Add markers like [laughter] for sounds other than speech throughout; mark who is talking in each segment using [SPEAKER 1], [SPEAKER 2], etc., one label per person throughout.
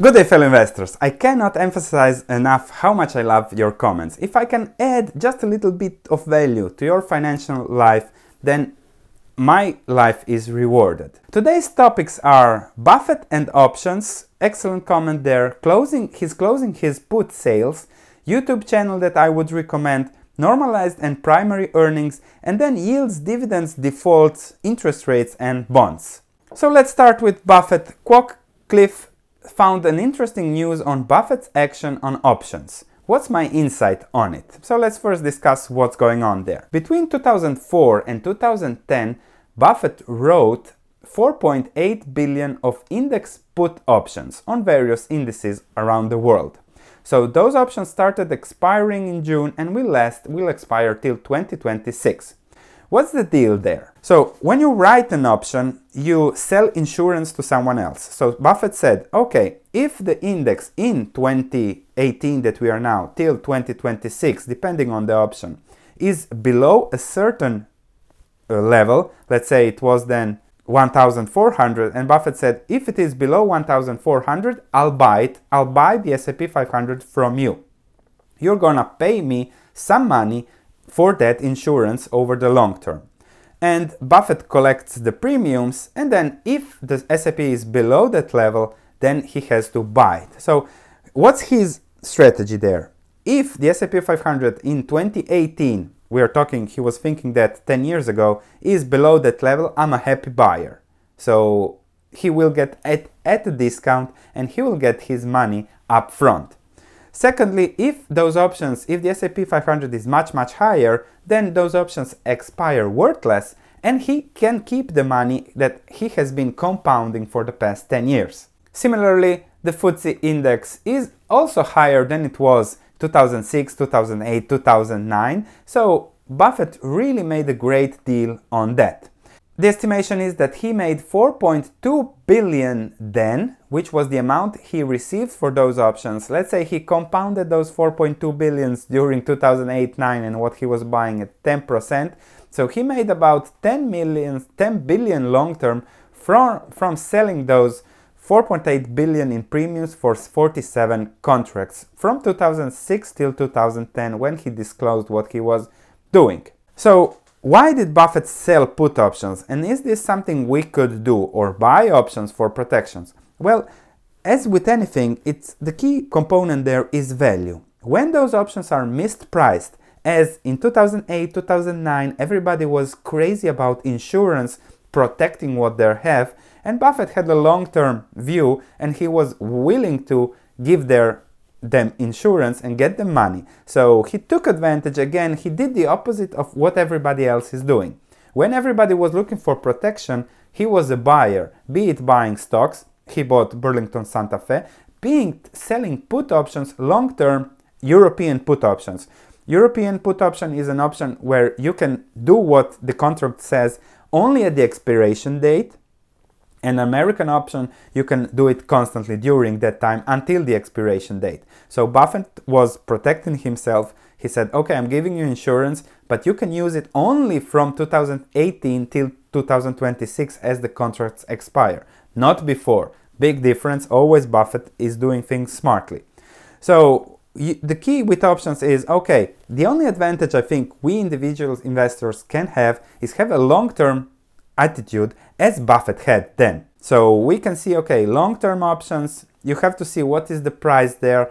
[SPEAKER 1] Good day fellow investors, I cannot emphasize enough how much I love your comments. If I can add just a little bit of value to your financial life, then my life is rewarded. Today's topics are Buffett and options, excellent comment there, closing his closing his put sales, YouTube channel that I would recommend, normalized and primary earnings, and then yields, dividends, defaults, interest rates and bonds. So let's start with Buffett, Quok, Cliff, found an interesting news on Buffett's action on options. What's my insight on it? So let's first discuss what's going on there. Between 2004 and 2010, Buffett wrote 4.8 billion of index put options on various indices around the world. So those options started expiring in June and will last will expire till 2026. What's the deal there? So when you write an option, you sell insurance to someone else. So Buffett said, okay, if the index in 2018 that we are now till 2026, depending on the option, is below a certain uh, level, let's say it was then 1400 and Buffett said if it is below 1400 I'll buy it I'll buy the S&P 500 from you you're gonna pay me some money for that insurance over the long term. And Buffett collects the premiums, and then if the SAP is below that level, then he has to buy it. So, what's his strategy there? If the SAP 500 in 2018, we are talking, he was thinking that 10 years ago, is below that level, I'm a happy buyer. So, he will get at, at a discount and he will get his money up front. Secondly, if those options, if the S&P 500 is much, much higher, then those options expire worthless and he can keep the money that he has been compounding for the past 10 years. Similarly, the FTSE index is also higher than it was 2006, 2008, 2009, so Buffett really made a great deal on that. The estimation is that he made 4.2 billion then, which was the amount he received for those options. Let's say he compounded those 4.2 billions during 2008 9 and what he was buying at 10%. So he made about 10 million, 10 billion long term from, from selling those 4.8 billion in premiums for 47 contracts from 2006 till 2010 when he disclosed what he was doing. So why did Buffett sell put options and is this something we could do or buy options for protections? Well, as with anything, it's the key component there is value. When those options are mispriced, as in 2008, 2009, everybody was crazy about insurance protecting what they have, and Buffett had a long-term view and he was willing to give their them insurance and get the money. So he took advantage again, he did the opposite of what everybody else is doing. When everybody was looking for protection, he was a buyer, be it buying stocks, he bought Burlington Santa Fe, being selling put options, long-term European put options. European put option is an option where you can do what the contract says only at the expiration date an American option, you can do it constantly during that time until the expiration date. So Buffett was protecting himself. He said, okay, I'm giving you insurance, but you can use it only from 2018 till 2026 as the contracts expire, not before. Big difference, always Buffett is doing things smartly. So the key with options is okay the only advantage i think we individual investors can have is have a long-term attitude as Buffett had then. So we can see, okay, long-term options, you have to see what is the price there,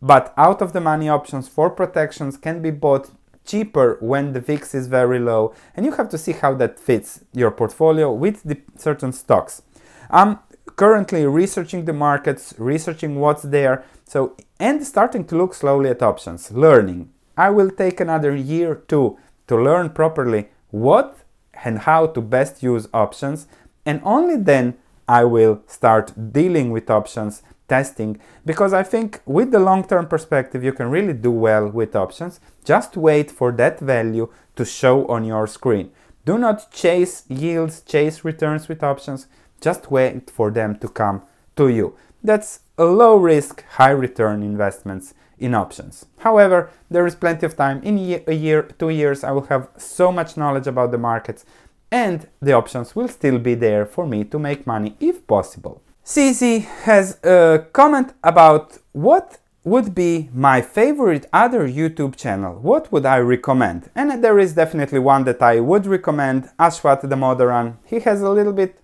[SPEAKER 1] but out of the money options for protections can be bought cheaper when the VIX is very low, and you have to see how that fits your portfolio with the certain stocks. I'm currently researching the markets, researching what's there, so and starting to look slowly at options, learning. I will take another year or two to learn properly what and how to best use options and only then I will start dealing with options testing because I think with the long-term perspective you can really do well with options just wait for that value to show on your screen do not chase yields chase returns with options just wait for them to come to you that's a low risk high return investments in options. However, there is plenty of time. In a year, two years, I will have so much knowledge about the markets and the options will still be there for me to make money if possible. CZ has a uh, comment about what would be my favorite other YouTube channel. What would I recommend? And there is definitely one that I would recommend, Ashwat the Modaran. He has a little bit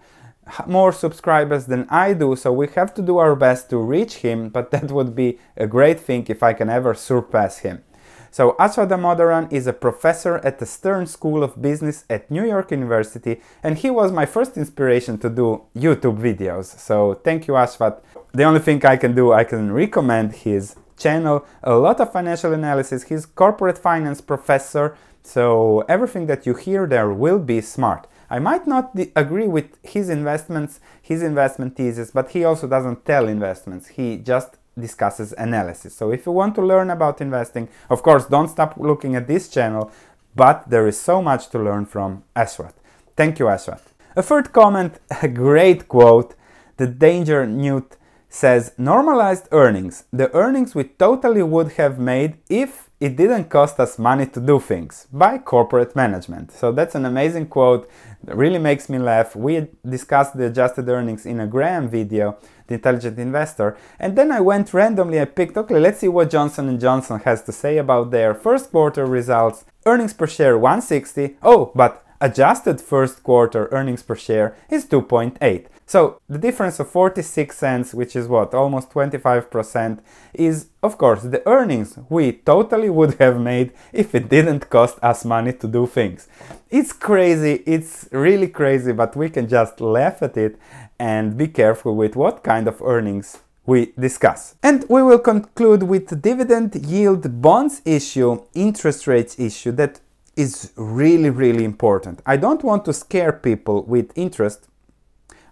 [SPEAKER 1] more subscribers than I do, so we have to do our best to reach him, but that would be a great thing if I can ever surpass him. So Aswad Damodaran is a professor at the Stern School of Business at New York University and he was my first inspiration to do YouTube videos. So thank you Aswad. The only thing I can do, I can recommend his channel, a lot of financial analysis, he's corporate finance professor, so everything that you hear there will be smart. I might not agree with his investments, his investment thesis, but he also doesn't tell investments. He just discusses analysis. So if you want to learn about investing, of course, don't stop looking at this channel, but there is so much to learn from Ashwat. Thank you, Ashwat. A third comment, [laughs] a great quote, the danger Newt says normalized earnings, the earnings we totally would have made if it didn't cost us money to do things by corporate management. So that's an amazing quote that really makes me laugh. We discussed the adjusted earnings in a Graham video, The Intelligent Investor, and then I went randomly I picked okay, let's see what Johnson & Johnson has to say about their first quarter results. Earnings per share 160. Oh, but adjusted first quarter earnings per share is 2.8. So the difference of 46 cents, which is what, almost 25%, is of course the earnings we totally would have made if it didn't cost us money to do things. It's crazy, it's really crazy, but we can just laugh at it and be careful with what kind of earnings we discuss. And we will conclude with dividend yield bonds issue, interest rates issue that is really, really important. I don't want to scare people with interest.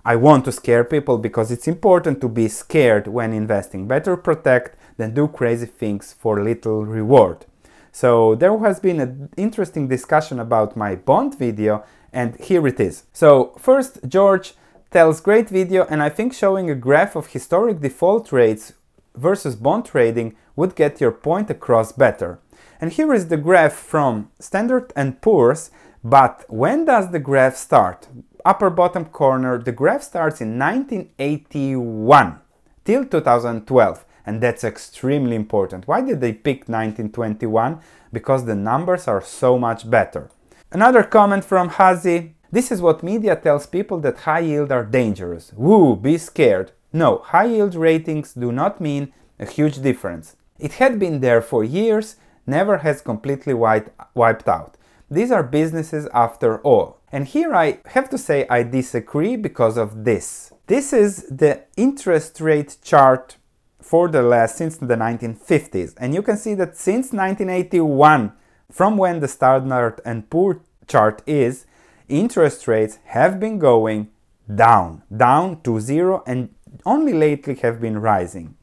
[SPEAKER 1] I want to scare people because it's important to be scared when investing. Better protect than do crazy things for little reward. So there has been an interesting discussion about my bond video and here it is. So first George tells great video and I think showing a graph of historic default rates versus bond trading would get your point across better. And here is the graph from Standard and Poor's, but when does the graph start? Upper bottom corner, the graph starts in 1981 till 2012 and that's extremely important. Why did they pick 1921? Because the numbers are so much better. Another comment from Hazi. This is what media tells people that high yield are dangerous. Woo, be scared. No, high yield ratings do not mean a huge difference. It had been there for years, never has completely wiped out. These are businesses after all. And here I have to say I disagree because of this. This is the interest rate chart for the last since the 1950s. And you can see that since 1981, from when the Standard and Poor chart is, interest rates have been going down, down to zero, and only lately have been rising.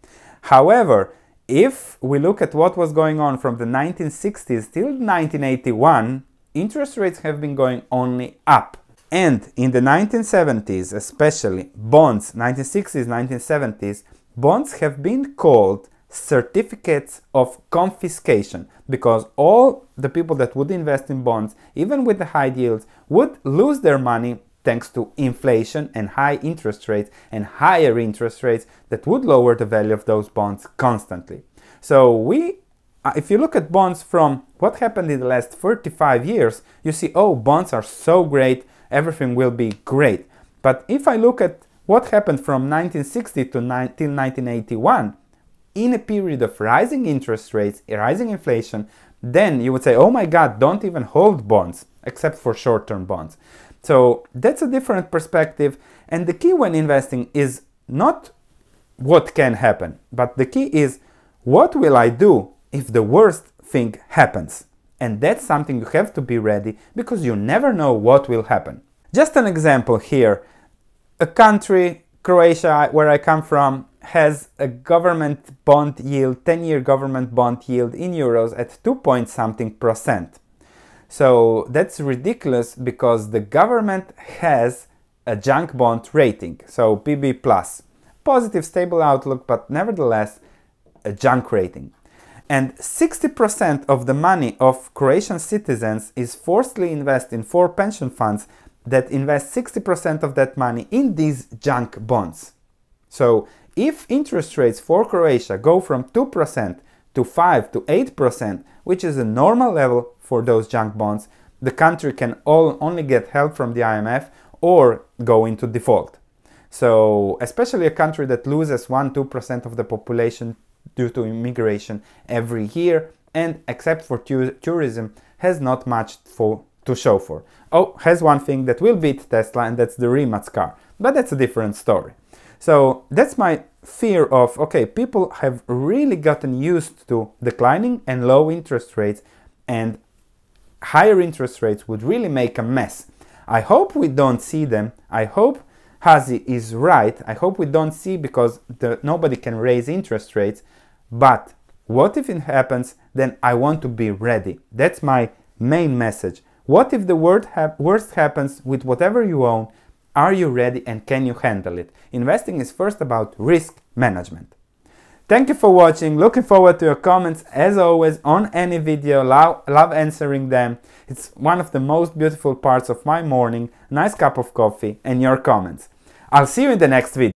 [SPEAKER 1] However, if we look at what was going on from the 1960s till 1981, interest rates have been going only up. And in the 1970s, especially bonds, 1960s, 1970s, bonds have been called certificates of confiscation because all the people that would invest in bonds, even with the high yields, would lose their money thanks to inflation and high interest rates and higher interest rates that would lower the value of those bonds constantly. So we uh, if you look at bonds from what happened in the last 35 years, you see, oh, bonds are so great, everything will be great. But if I look at what happened from 1960 to 19, 1981, in a period of rising interest rates, rising inflation, then you would say, oh my God, don't even hold bonds, except for short term bonds. So that's a different perspective. And the key when investing is not what can happen, but the key is what will I do if the worst thing happens? And that's something you have to be ready because you never know what will happen. Just an example here a country, Croatia, where I come from, has a government bond yield, 10 year government bond yield in euros at 2 point something percent. So that's ridiculous because the government has a junk bond rating, so PB plus. Positive stable outlook, but nevertheless a junk rating. And 60% of the money of Croatian citizens is forcibly invested in four pension funds that invest 60% of that money in these junk bonds. So if interest rates for Croatia go from 2% to 5 to 8%, which is a normal level for those junk bonds, the country can all only get help from the IMF or go into default. So, especially a country that loses 1-2% of the population due to immigration every year and except for tu tourism has not much for to show for. Oh, has one thing that will beat Tesla and that's the Rimac car, but that's a different story. So, that's my fear of, okay, people have really gotten used to declining and low interest rates, and higher interest rates would really make a mess. I hope we don't see them. I hope Hazi is right. I hope we don't see because the, nobody can raise interest rates. But what if it happens? Then I want to be ready. That's my main message. What if the worst happens with whatever you own? Are you ready and can you handle it? Investing is first about risk management. Thank you for watching. Looking forward to your comments as always on any video. Love, love answering them. It's one of the most beautiful parts of my morning. Nice cup of coffee and your comments. I'll see you in the next video.